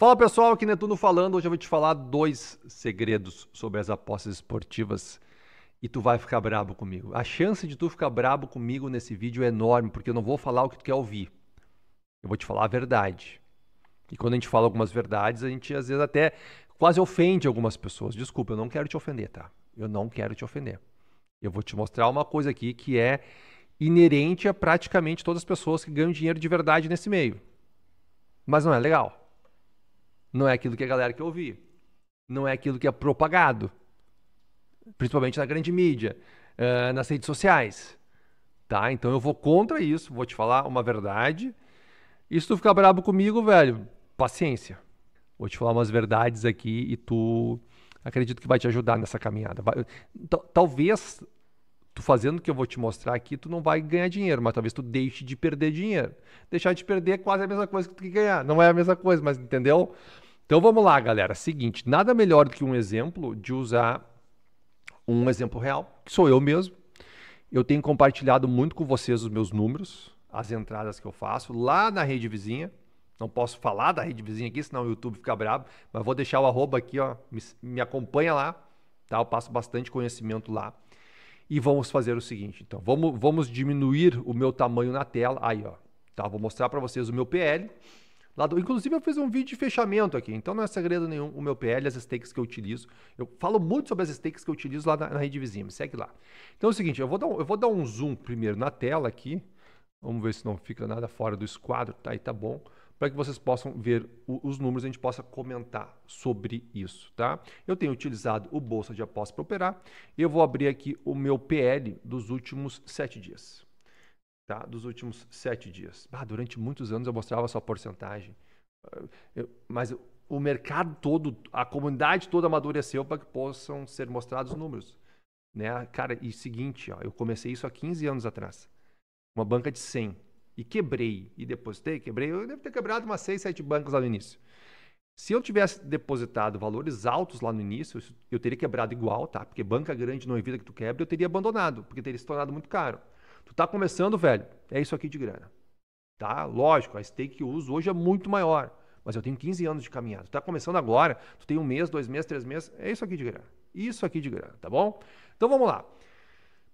Fala pessoal, aqui Netuno falando. Hoje eu vou te falar dois segredos sobre as apostas esportivas e tu vai ficar brabo comigo. A chance de tu ficar brabo comigo nesse vídeo é enorme, porque eu não vou falar o que tu quer ouvir. Eu vou te falar a verdade. E quando a gente fala algumas verdades, a gente às vezes até quase ofende algumas pessoas. Desculpa, eu não quero te ofender, tá? Eu não quero te ofender. Eu vou te mostrar uma coisa aqui que é inerente a praticamente todas as pessoas que ganham dinheiro de verdade nesse meio. Mas não é legal. Não é aquilo que a galera quer ouvir. Não é aquilo que é propagado. Principalmente na grande mídia, uh, nas redes sociais. Tá? Então eu vou contra isso, vou te falar uma verdade. E se tu ficar brabo comigo, velho, paciência. Vou te falar umas verdades aqui e tu acredito que vai te ajudar nessa caminhada. Talvez tu fazendo o que eu vou te mostrar aqui, tu não vai ganhar dinheiro, mas talvez tu deixe de perder dinheiro. Deixar de perder é quase a mesma coisa que tu que ganhar. Não é a mesma coisa, mas entendeu? Então vamos lá, galera. Seguinte, nada melhor do que um exemplo de usar um exemplo real, que sou eu mesmo. Eu tenho compartilhado muito com vocês os meus números, as entradas que eu faço lá na rede vizinha. Não posso falar da rede vizinha aqui, senão o YouTube fica bravo, mas vou deixar o arroba aqui, ó. Me, me acompanha lá, tá? Eu passo bastante conhecimento lá. E vamos fazer o seguinte, então, vamos, vamos diminuir o meu tamanho na tela. Aí, ó, tá? Vou mostrar para vocês o meu PL. Lá do, inclusive, eu fiz um vídeo de fechamento aqui, então não é segredo nenhum o meu PL, as stakes que eu utilizo. Eu falo muito sobre as stakes que eu utilizo lá na, na rede vizinha, me segue lá. Então é o seguinte, eu vou, dar um, eu vou dar um zoom primeiro na tela aqui. Vamos ver se não fica nada fora do esquadro, tá? aí tá bom para que vocês possam ver os números e a gente possa comentar sobre isso, tá? Eu tenho utilizado o Bolsa de Aposta para operar eu vou abrir aqui o meu PL dos últimos sete dias, tá? Dos últimos sete dias. Ah, durante muitos anos eu mostrava só porcentagem, ah, mas o mercado todo, a comunidade toda amadureceu para que possam ser mostrados os números, né? Cara, e seguinte, ó, eu comecei isso há 15 anos atrás, uma banca de 100 e quebrei e depositei, quebrei, eu devo ter quebrado umas 6, 7 bancos lá no início. Se eu tivesse depositado valores altos lá no início, eu teria quebrado igual, tá? Porque banca grande não evita que tu quebre, eu teria abandonado, porque teria se tornado muito caro. Tu tá começando, velho, é isso aqui de grana. Tá? Lógico, a stake que eu uso hoje é muito maior, mas eu tenho 15 anos de caminhada. Tu tá começando agora, tu tem um mês, dois meses, três meses, é isso aqui de grana. Isso aqui de grana, tá bom? Então vamos lá.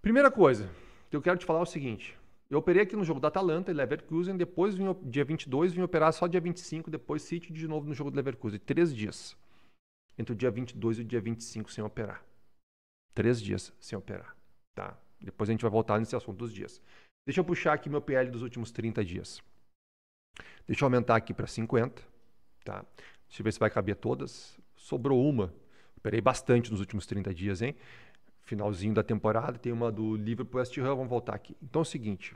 Primeira coisa que eu quero te falar é o seguinte: eu operei aqui no jogo da Atalanta e Leverkusen, depois vim, dia 22, vim operar só dia 25, depois City de novo no jogo do Leverkusen. Três dias. Entre o dia 22 e o dia 25 sem operar. Três dias sem operar, tá? Depois a gente vai voltar nesse assunto dos dias. Deixa eu puxar aqui meu PL dos últimos 30 dias. Deixa eu aumentar aqui para 50, tá? Deixa eu ver se vai caber todas. Sobrou uma. Operei bastante nos últimos 30 dias, hein? finalzinho da temporada, tem uma do Liverpool para West Ham, vamos voltar aqui. Então é o seguinte,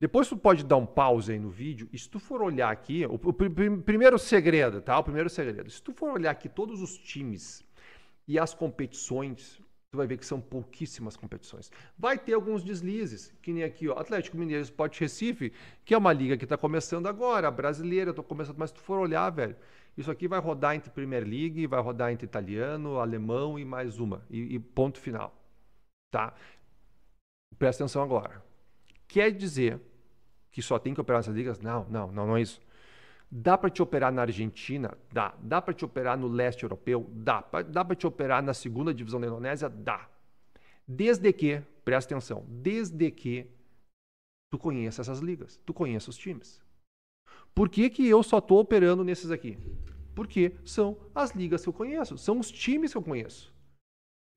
depois tu pode dar um pause aí no vídeo, e se tu for olhar aqui, o, o primeiro segredo, tá? O primeiro segredo, se tu for olhar aqui todos os times e as competições, tu vai ver que são pouquíssimas competições. Vai ter alguns deslizes, que nem aqui, ó, Atlético Mineiro Sport Recife, que é uma liga que está começando agora, brasileira, tô começando, mas se tu for olhar, velho, isso aqui vai rodar entre Premier League, vai rodar entre italiano, alemão e mais uma, e, e ponto final, tá? Presta atenção agora. Quer dizer que só tem que operar nessas ligas? Não, não, não, não é isso. Dá para te operar na Argentina? Dá. Dá para te operar no leste europeu? Dá. Dá para te operar na segunda divisão da Indonésia? Dá. Desde que, presta atenção, desde que tu conheça essas ligas, tu conheça os times. Por que, que eu só estou operando nesses aqui? Porque são as ligas que eu conheço, são os times que eu conheço.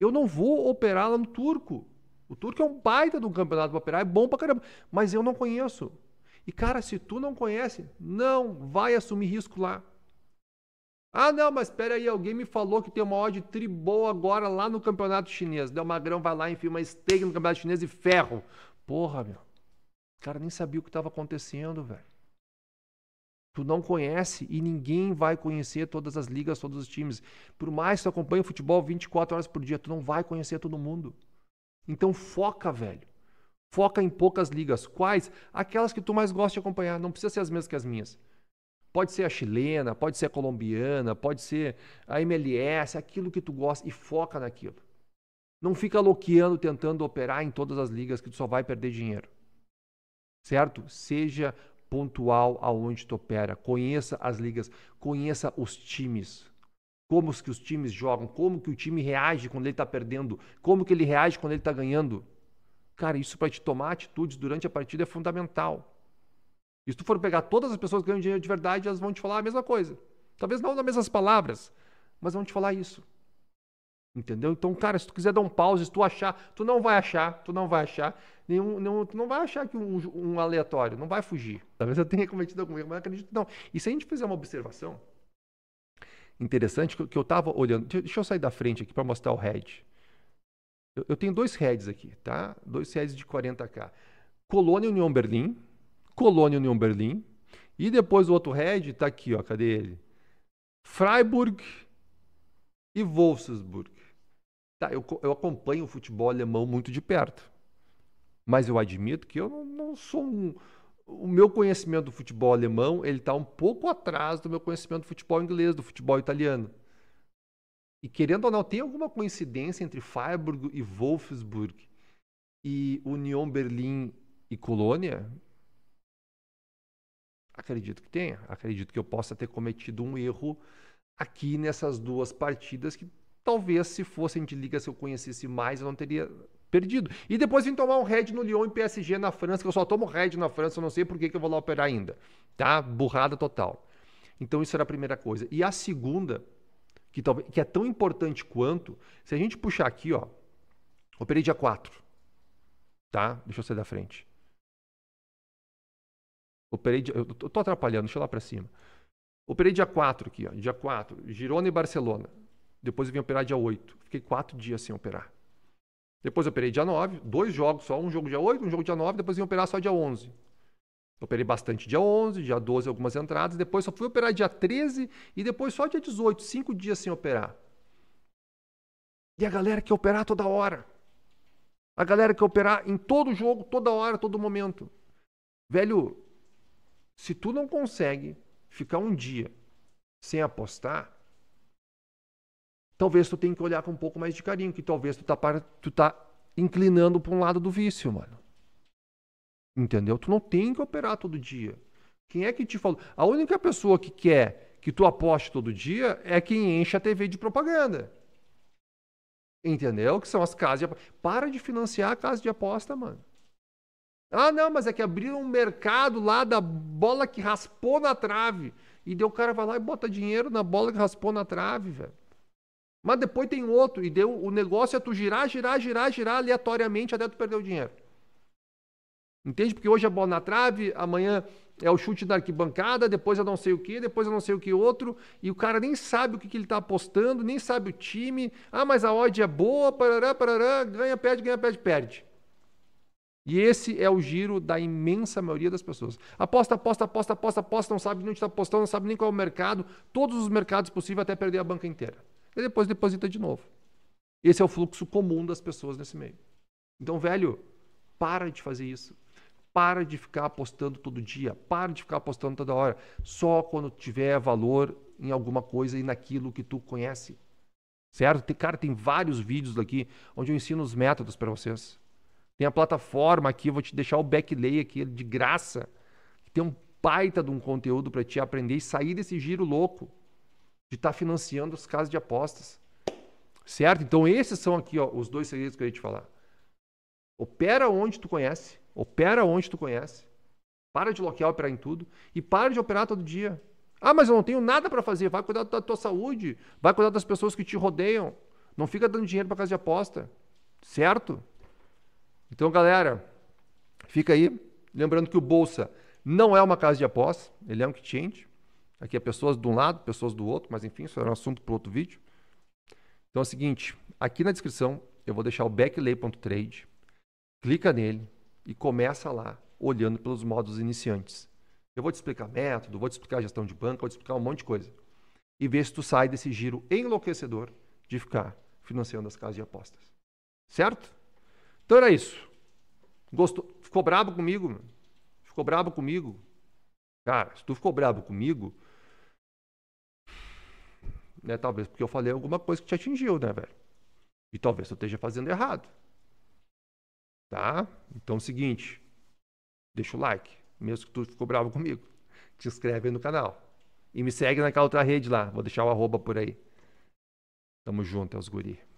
Eu não vou operar lá no turco. O turco é um baita do campeonato para operar, é bom pra caramba, mas eu não conheço. E cara, se tu não conhece, não vai assumir risco lá. Ah, não, mas espera aí, alguém me falou que tem uma odd triboa agora lá no campeonato chinês. uma Magrão vai lá, enfia uma stake no campeonato chinês e ferro. Porra, meu. O cara nem sabia o que estava acontecendo, velho. Tu não conhece e ninguém vai conhecer todas as ligas, todos os times. Por mais que tu acompanhe o futebol 24 horas por dia, tu não vai conhecer todo mundo. Então foca, velho. Foca em poucas ligas. Quais? Aquelas que tu mais gosta de acompanhar. Não precisa ser as mesmas que as minhas. Pode ser a chilena, pode ser a colombiana, pode ser a MLS, aquilo que tu gosta e foca naquilo. Não fica loqueando tentando operar em todas as ligas que tu só vai perder dinheiro. Certo? Seja pontual aonde tu opera, conheça as ligas, conheça os times, como que os times jogam, como que o time reage quando ele está perdendo, como que ele reage quando ele está ganhando. Cara, isso para te tomar atitudes durante a partida é fundamental. E se tu for pegar todas as pessoas que ganham dinheiro de verdade, elas vão te falar a mesma coisa. Talvez não nas mesmas palavras, mas vão te falar isso. Entendeu? Então, cara, se tu quiser dar um pause, se tu achar, tu não vai achar, tu não vai achar, nenhum, nenhum tu não vai achar que um, um, aleatório, não vai fugir. Talvez eu tenha cometido algum erro, mas acredito não. E se a gente fizer uma observação interessante, que, eu estava olhando, deixa eu sair da frente aqui para mostrar o head. Eu, eu tenho dois heads aqui, tá? Dois heads de 40k. Colônia União Berlim, Colônia União Berlim, e depois o outro head tá aqui, ó, cadê ele? Freiburg e Wolfsburg. Tá, eu, eu acompanho o futebol alemão muito de perto. Mas eu admito que eu não, não sou um, o meu conhecimento do futebol alemão ele está um pouco atrás do meu conhecimento do futebol inglês, do futebol italiano. E querendo ou não, tem alguma coincidência entre Freiburg e Wolfsburg e União Berlim e Colônia? Acredito que tenha. Acredito que eu possa ter cometido um erro aqui nessas duas partidas que talvez se fossem de liga, se eu conhecesse mais, eu não teria perdido. E depois vim tomar um red no Lyon e PSG na França, que eu só tomo red na França, eu não sei por que, que eu vou lá operar ainda. Tá? Burrada total. Então isso era a primeira coisa. E a segunda que, talvez, que é tão importante quanto, se a gente puxar aqui, ó, operei dia 4, tá? Deixa eu sair da frente. Operei, dia, eu tô atrapalhando, deixa eu lá para cima. Operei dia 4 aqui, ó, dia 4, Girona e Barcelona. Depois eu vim operar dia 8. Fiquei 4 dias sem operar. Depois eu operei dia 9, dois jogos só, um jogo dia 8, um jogo dia 9, depois eu vim operar só dia 11. Operei bastante dia 11, dia 12 algumas entradas, depois só fui operar dia 13 e depois só dia 18, cinco dias sem operar. E a galera que operar toda hora. A galera que operar em todo jogo, toda hora, todo momento. Velho, se tu não consegue ficar um dia sem apostar, talvez tu tenha que olhar com um pouco mais de carinho, que talvez tu tá, tu tá inclinando para um lado do vício, mano. Entendeu? Tu não tem que operar todo dia. Quem é que te falou? A única pessoa que quer que tu aposte todo dia é quem enche a TV de propaganda. Entendeu? Que são as casas de aposta. Para de financiar a casa de aposta, mano. Ah, não, mas é que abriram um mercado lá da bola que raspou na trave. E deu o cara vai lá e bota dinheiro na bola que raspou na trave, velho. Mas depois tem outro. E deu o negócio é tu girar, girar, girar, girar aleatoriamente até tu perder o dinheiro. Entende? Porque hoje é bola na trave, amanhã é o chute da arquibancada, depois eu é não sei o que, depois eu é não sei o que outro, e o cara nem sabe o que, que ele está apostando, nem sabe o time. Ah, mas a odd é boa, parará, parará, ganha, perde, ganha, perde, perde. E esse é o giro da imensa maioria das pessoas. Aposta, aposta, aposta, aposta, aposta, não sabe onde está apostando, não sabe nem qual é o mercado, todos os mercados possíveis até perder a banca inteira. E depois deposita de novo. Esse é o fluxo comum das pessoas nesse meio. Então, velho, para de fazer isso. Para de ficar apostando todo dia, para de ficar apostando toda hora. Só quando tiver valor em alguma coisa e naquilo que tu conhece. Certo? Tem, cara, tem vários vídeos aqui onde eu ensino os métodos para vocês. Tem a plataforma aqui, vou te deixar o backlay aqui de graça. Tem um baita de um conteúdo para te aprender e sair desse giro louco de estar tá financiando as casas de apostas. Certo? Então esses são aqui ó, os dois segredos que eu ia te falar. Opera onde tu conhece. Opera onde tu conhece. Para de bloquear operar em tudo. E para de operar todo dia. Ah, mas eu não tenho nada para fazer. Vai cuidar da tua saúde. Vai cuidar das pessoas que te rodeiam. Não fica dando dinheiro para casa de aposta. Certo? Então, galera, fica aí. Lembrando que o Bolsa não é uma casa de aposta. Ele é um exchange. Aqui é pessoas de um lado, pessoas do outro. Mas enfim, isso era um assunto para outro vídeo. Então é o seguinte. Aqui na descrição eu vou deixar o backlay.trade clica nele e começa lá olhando pelos modos iniciantes. Eu vou te explicar método, vou te explicar gestão de banco, vou te explicar um monte de coisa. E ver se tu sai desse giro enlouquecedor de ficar financiando as casas de apostas. Certo? Então era isso. Gostou? Ficou brabo comigo? Meu? Ficou brabo comigo? Cara, se tu ficou brabo comigo, né, talvez porque eu falei alguma coisa que te atingiu, né, velho? E talvez eu esteja fazendo errado. Tá? Então é o seguinte, deixa o like, mesmo que tu ficou bravo comigo. Te inscreve aí no canal. E me segue naquela outra rede lá. Vou deixar o arroba por aí. Tamo junto, é os guri.